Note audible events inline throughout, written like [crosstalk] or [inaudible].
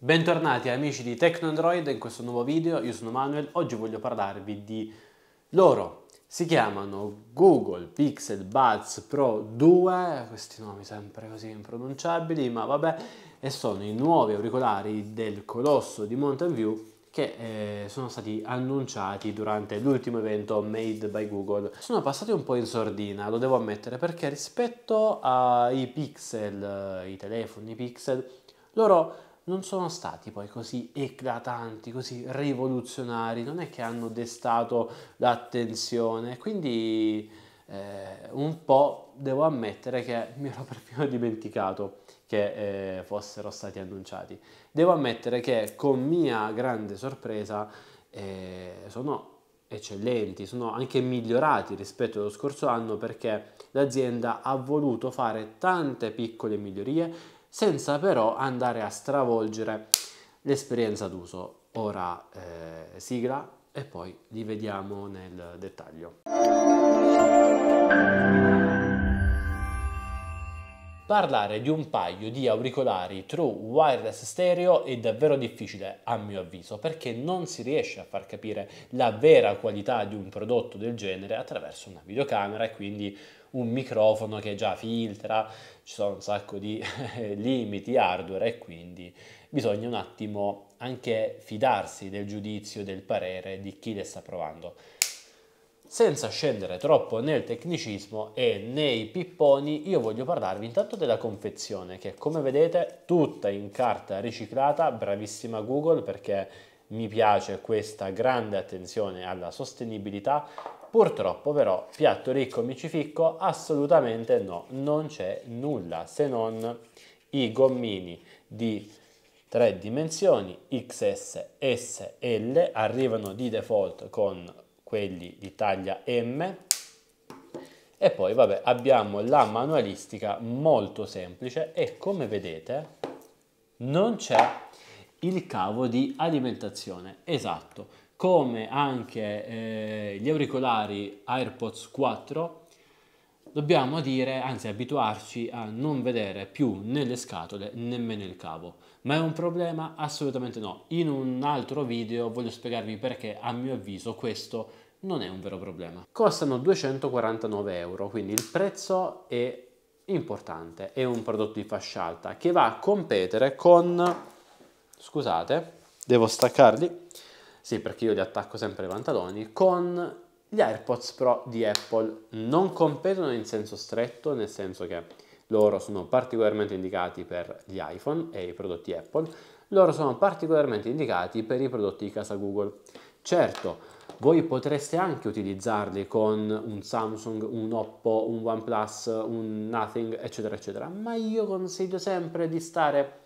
Bentornati amici di TechnoAndroid, in questo nuovo video io sono Manuel, oggi voglio parlarvi di loro. Si chiamano Google Pixel Buds Pro 2, questi nomi sempre così impronunciabili, ma vabbè, e sono i nuovi auricolari del colosso di Mountain View che eh, sono stati annunciati durante l'ultimo evento Made by Google. Sono passati un po' in sordina, lo devo ammettere, perché rispetto ai pixel, eh, i telefoni i pixel, loro non sono stati poi così eclatanti, così rivoluzionari, non è che hanno destato l'attenzione, quindi eh, un po' devo ammettere che mi ero [laughs] perfino dimenticato che eh, fossero stati annunciati. Devo ammettere che con mia grande sorpresa eh, sono eccellenti, sono anche migliorati rispetto allo scorso anno perché l'azienda ha voluto fare tante piccole migliorie senza però andare a stravolgere l'esperienza d'uso. Ora eh, sigla e poi li vediamo nel dettaglio. Parlare di un paio di auricolari true wireless stereo è davvero difficile a mio avviso perché non si riesce a far capire la vera qualità di un prodotto del genere attraverso una videocamera e quindi un microfono che già filtra, ci sono un sacco di [laughs] limiti hardware e quindi bisogna un attimo anche fidarsi del giudizio, del parere di chi le sta provando senza scendere troppo nel tecnicismo e nei pipponi, io voglio parlarvi intanto della confezione che come vedete tutta in carta riciclata, bravissima Google perché mi piace questa grande attenzione alla sostenibilità Purtroppo però piatto ricco micificco assolutamente no, non c'è nulla se non i gommini di tre dimensioni XS, S, L, arrivano di default con quelli di taglia M e poi vabbè abbiamo la manualistica molto semplice e come vedete non c'è il cavo di alimentazione esatto come anche eh, gli auricolari AirPods 4 dobbiamo dire, anzi abituarci a non vedere più nelle scatole nemmeno il cavo. Ma è un problema? Assolutamente no. In un altro video voglio spiegarvi perché a mio avviso questo non è un vero problema. Costano 249 euro, quindi il prezzo è importante, è un prodotto di fascia alta che va a competere con... scusate, devo staccarli sì, perché io li attacco sempre ai pantaloni con gli AirPods Pro di Apple. Non competono in senso stretto, nel senso che loro sono particolarmente indicati per gli iPhone e i prodotti Apple, loro sono particolarmente indicati per i prodotti di casa Google. Certo, voi potreste anche utilizzarli con un Samsung, un Oppo, un OnePlus, un Nothing, eccetera, eccetera, ma io consiglio sempre di stare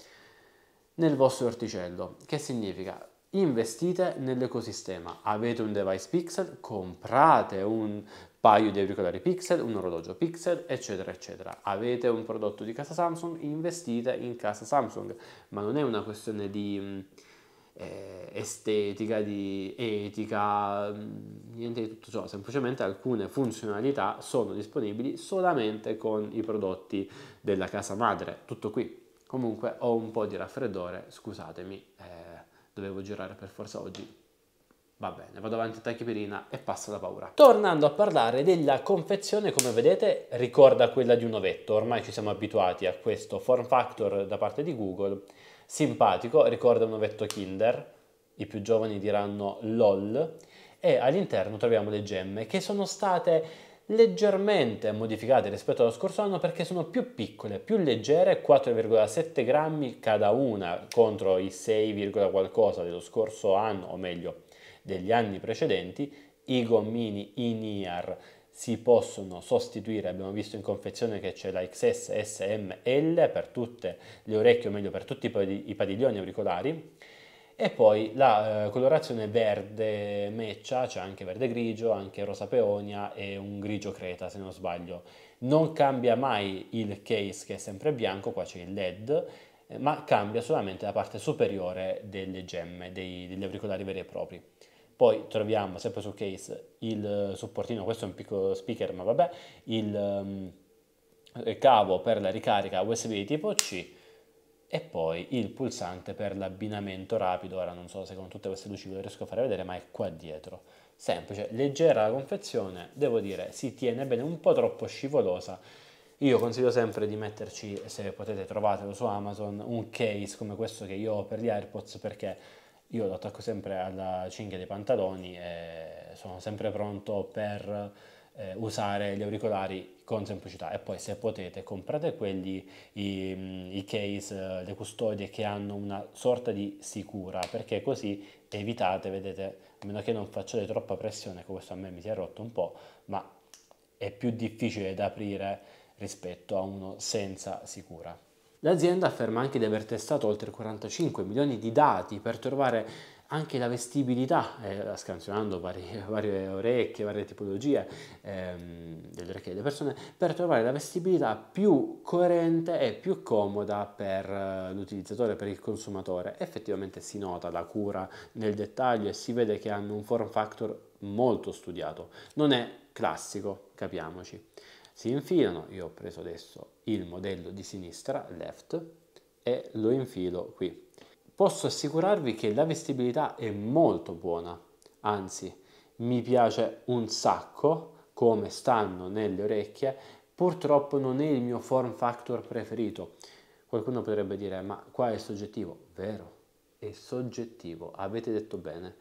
nel vostro orticello. Che significa? investite nell'ecosistema. Avete un device pixel, comprate un paio di auricolari pixel, un orologio pixel, eccetera, eccetera. Avete un prodotto di casa Samsung, investite in casa Samsung, ma non è una questione di mm, eh, estetica, di etica, mm, niente di tutto ciò, semplicemente alcune funzionalità sono disponibili solamente con i prodotti della casa madre, tutto qui. Comunque ho un po' di raffreddore, scusatemi. Eh, dovevo girare per forza oggi. Va bene, vado avanti a tachipirina e passa la paura. Tornando a parlare della confezione, come vedete, ricorda quella di un ovetto. Ormai ci siamo abituati a questo form factor da parte di Google. Simpatico, ricorda un ovetto Kinder. I più giovani diranno LOL. E all'interno troviamo le gemme che sono state leggermente modificate rispetto allo scorso anno perché sono più piccole, più leggere, 4,7 grammi cada una contro i 6, qualcosa dello scorso anno, o meglio degli anni precedenti, i gommini in ear si possono sostituire, abbiamo visto in confezione che c'è la XS SML per tutte le orecchie, o meglio per tutti i padiglioni auricolari, e poi la eh, colorazione verde meccia, c'è cioè anche verde grigio, anche rosa peonia e un grigio creta se non sbaglio. Non cambia mai il case che è sempre bianco, qua c'è il led, eh, ma cambia solamente la parte superiore delle gemme, dei, degli auricolari veri e propri. Poi troviamo sempre sul case il supportino, questo è un piccolo speaker ma vabbè, il um, cavo per la ricarica USB tipo C, e poi il pulsante per l'abbinamento rapido, ora non so se con tutte queste luci ve lo riesco a fare vedere, ma è qua dietro. Semplice, leggera la confezione, devo dire si tiene bene, un po' troppo scivolosa. Io consiglio sempre di metterci, se potete trovatelo su Amazon, un case come questo che io ho per gli AirPods perché io lo attacco sempre alla cinghia dei pantaloni e sono sempre pronto per eh, usare gli auricolari con semplicità e poi se potete comprate quelli i, mm, i case eh, le custodie che hanno una sorta di sicura perché così evitate vedete a meno che non facciate troppa pressione che questo a me mi si è rotto un po' ma è più difficile da aprire rispetto a uno senza sicura L'azienda afferma anche di aver testato oltre 45 milioni di dati per trovare anche la vestibilità, eh, scansionando varie, [laughs] varie, orecchie, varie tipologie ehm, delle orecchie delle persone, per trovare la vestibilità più coerente e più comoda per eh, l'utilizzatore, per il consumatore. Effettivamente si nota la cura nel dettaglio e si vede che hanno un form factor molto studiato. Non è classico, capiamoci. Si infilano, io ho preso adesso il modello di sinistra, left, e lo infilo qui posso assicurarvi che la vestibilità è molto buona, anzi mi piace un sacco come stanno nelle orecchie, purtroppo non è il mio form factor preferito. Qualcuno potrebbe dire, ma qua è soggettivo. Vero, è soggettivo, avete detto bene.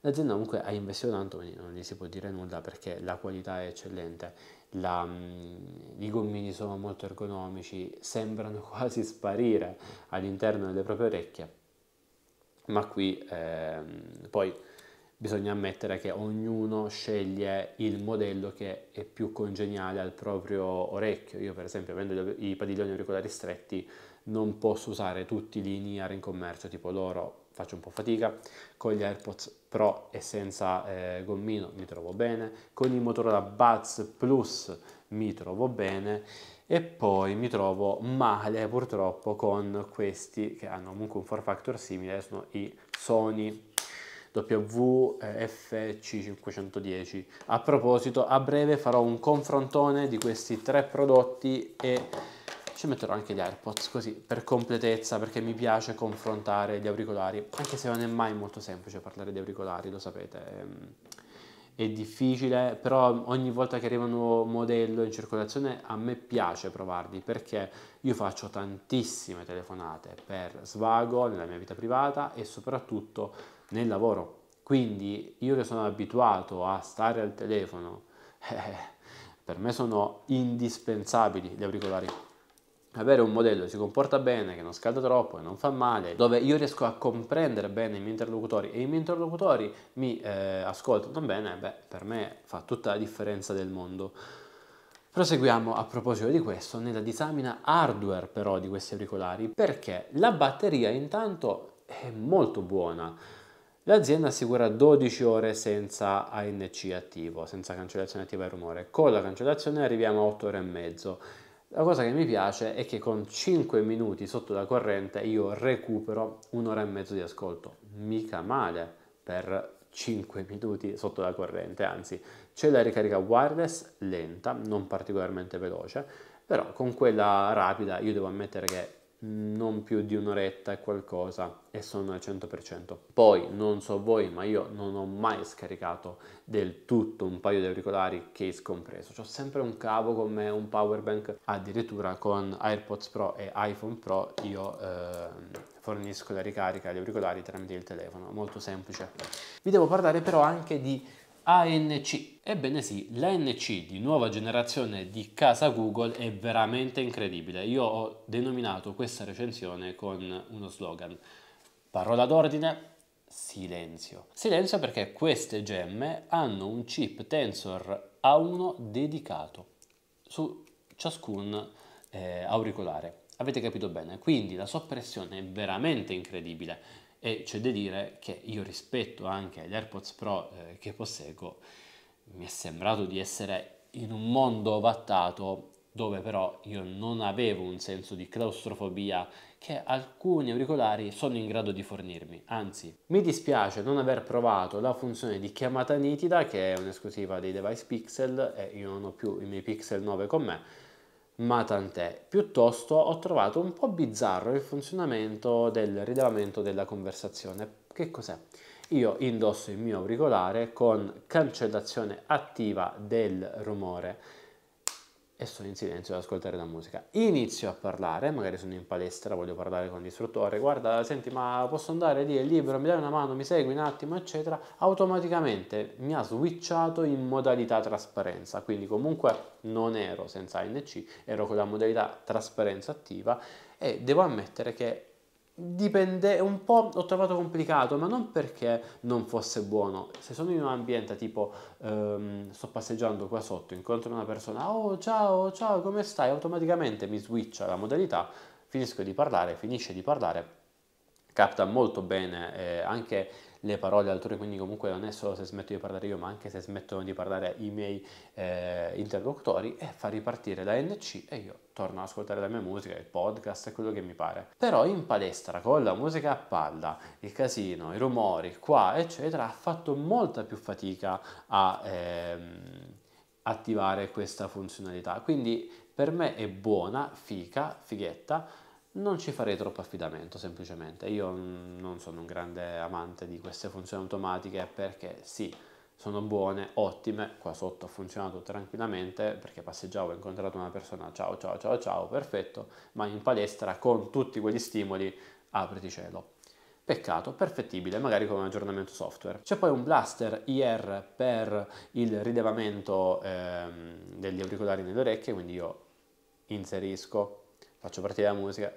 L'azienda comunque ha investito tanto, quindi non gli si può dire nulla perché la qualità è eccellente, la, mm, i gommini sono molto ergonomici, sembrano [laughs] quasi sparire all'interno delle proprie orecchie, ma qui ehm, poi bisogna ammettere che ognuno sceglie il modello che è più congeniale al proprio orecchio. Io per esempio avendo i padiglioni auricolari stretti non posso usare tutti i linear in commercio tipo loro, faccio un po' fatica, con gli AirPods Pro e senza eh, gommino mi trovo bene, con i Motorola Buds Plus mi trovo bene e poi mi trovo male purtroppo con questi che hanno comunque un form factor simile, sono i Sony WFC510. Eh, a proposito, a breve farò un confrontone di questi tre prodotti e ci metterò anche gli AirPods così per completezza perché mi piace confrontare gli auricolari, anche se non è mai molto semplice parlare di auricolari, lo sapete. Ehm è difficile, però ogni volta che arriva un nuovo modello in circolazione a me piace provarli perché io faccio tantissime telefonate per svago nella mia vita privata e soprattutto nel lavoro. Quindi io che sono abituato a stare al telefono, [laughs] eh, per me sono indispensabili gli auricolari avere un modello che si comporta bene, che non scalda troppo, che non fa male, dove io riesco a comprendere bene i miei interlocutori e i miei interlocutori mi eh, ascoltano bene, beh, per me fa tutta la differenza del mondo. Proseguiamo a proposito di questo nella disamina hardware però di questi auricolari perché la batteria intanto è molto buona. L'azienda assicura 12 ore senza ANC attivo, senza cancellazione attiva e rumore. Con la cancellazione arriviamo a 8 ore e mezzo la cosa che mi piace è che con 5 minuti sotto la corrente io recupero un'ora e mezzo di ascolto. Mica male per 5 minuti sotto la corrente, anzi c'è la ricarica wireless lenta, non particolarmente veloce, però con quella rapida io devo ammettere che non più di un'oretta e qualcosa e sono al 100%. Poi non so voi, ma io non ho mai scaricato del tutto un paio di auricolari case compreso. Ho sempre un cavo con me, un power bank, addirittura con AirPods Pro e iPhone Pro io eh, fornisco la ricarica agli auricolari tramite il telefono, molto semplice. Vi devo parlare però anche di ANC. Ebbene sì, l'ANC di nuova generazione di casa Google è veramente incredibile. Io ho denominato questa recensione con uno slogan. Parola d'ordine, silenzio. Silenzio perché queste gemme hanno un chip Tensor A1 dedicato su ciascun eh, auricolare. Avete capito bene? Quindi la soppressione è veramente incredibile e c'è da dire che io rispetto anche agli AirPods Pro eh, che possego, mi è sembrato di essere in un mondo ovattato dove però io non avevo un senso di claustrofobia che alcuni auricolari sono in grado di fornirmi. Anzi, mi dispiace non aver provato la funzione di chiamata nitida che è un'esclusiva dei device Pixel e io non ho più i miei Pixel 9 con me ma tant'è. Piuttosto ho trovato un po' bizzarro il funzionamento del rilevamento della conversazione. Che cos'è? Io indosso il mio auricolare con cancellazione attiva del rumore e sono in silenzio ad ascoltare la musica. Inizio a parlare, magari sono in palestra, voglio parlare con l'istruttore, guarda, senti, ma posso andare lì, è libero, mi dai una mano, mi segui un attimo, eccetera, automaticamente mi ha switchato in modalità trasparenza, quindi comunque non ero senza ANC, ero con la modalità trasparenza attiva e devo ammettere che dipende un po' l'ho trovato complicato ma non perché non fosse buono se sono in un ambiente tipo ehm, sto passeggiando qua sotto incontro una persona oh ciao ciao come stai automaticamente mi switcha la modalità finisco di parlare finisce di parlare capta molto bene eh, anche le parole altrui, quindi comunque non è solo se smetto di parlare io, ma anche se smettono di parlare i miei eh, interlocutori e fa ripartire la NC e io torno ad ascoltare la mia musica, il podcast quello che mi pare. Però in palestra con la musica a palla, il casino, i rumori, qua eccetera, ha fatto molta più fatica a ehm, attivare questa funzionalità. Quindi per me è buona, fica, fighetta, non ci farei troppo affidamento semplicemente. Io mm, non sono un grande amante di queste funzioni automatiche perché sì, sono buone, ottime, qua sotto ha funzionato tranquillamente perché passeggiavo e ho incontrato una persona, ciao ciao ciao ciao, perfetto, ma in palestra con tutti quegli stimoli apriti cielo. Peccato, perfettibile, magari con un aggiornamento software. C'è poi un blaster IR per il rilevamento ehm, degli auricolari nelle orecchie, quindi io inserisco faccio partire la musica,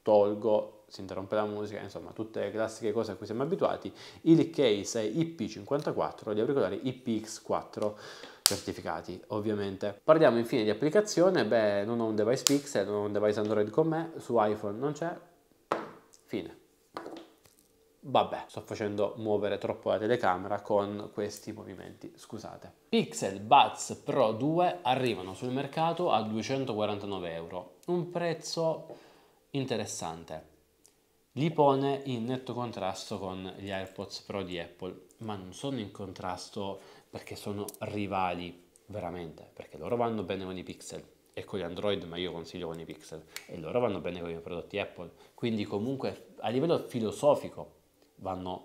tolgo, si interrompe la musica, insomma tutte le classiche cose a cui siamo abituati, il case è IP54, gli auricolari IPX4 certificati ovviamente. Parliamo infine di applicazione, beh non ho un device Pixel, non ho un device Android con me, su iPhone non c'è, fine. Vabbè, sto facendo muovere troppo la telecamera con questi movimenti, scusate. Pixel Buds Pro 2 arrivano sul mercato a 249 euro un prezzo interessante. Li pone in netto contrasto con gli AirPods Pro di Apple, ma non sono in contrasto perché sono rivali, veramente, perché loro vanno bene con i Pixel e con gli Android, ma io consiglio con i Pixel, e loro vanno bene con i prodotti Apple. Quindi comunque a livello filosofico vanno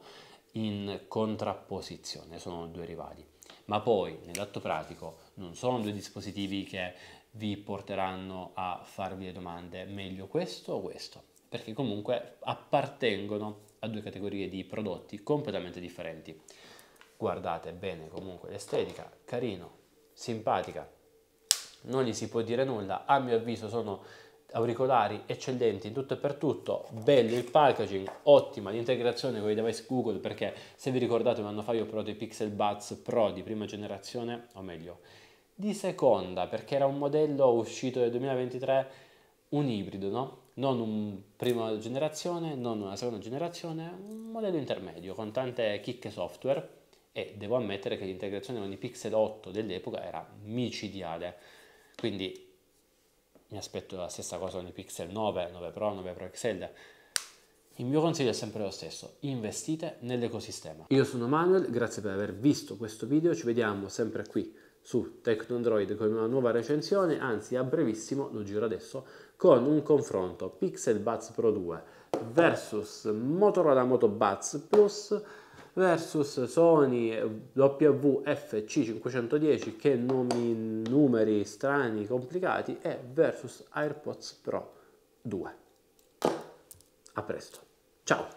in contrapposizione, sono due rivali. Ma poi, nell'atto pratico, non sono due dispositivi che vi porteranno a farvi le domande meglio questo o questo, perché comunque appartengono a due categorie di prodotti completamente differenti. Guardate bene comunque l'estetica, carino, simpatica, non gli si può dire nulla, a mio avviso sono auricolari eccellenti in tutto e per tutto, bello il packaging, ottima l'integrazione con i device Google perché se vi ricordate un anno fa io ho provato i Pixel Buds Pro di prima generazione, o meglio di seconda, perché era un modello uscito nel 2023, un ibrido, no? Non un prima generazione, non una seconda generazione, un modello intermedio con tante chicche software e devo ammettere che l'integrazione con i Pixel 8 dell'epoca era micidiale. Quindi mi aspetto la stessa cosa con i Pixel 9, 9 Pro, 9 Pro XL. Il mio consiglio è sempre lo stesso, investite nell'ecosistema. Io sono Manuel, grazie per aver visto questo video, ci vediamo sempre qui su Tecnondroid con una nuova recensione, anzi a brevissimo, lo giro adesso, con un confronto Pixel Buds Pro 2 versus Motorola Moto Buds Plus versus Sony WFC510 che nomi, numeri strani, complicati e versus AirPods Pro 2. A presto, ciao!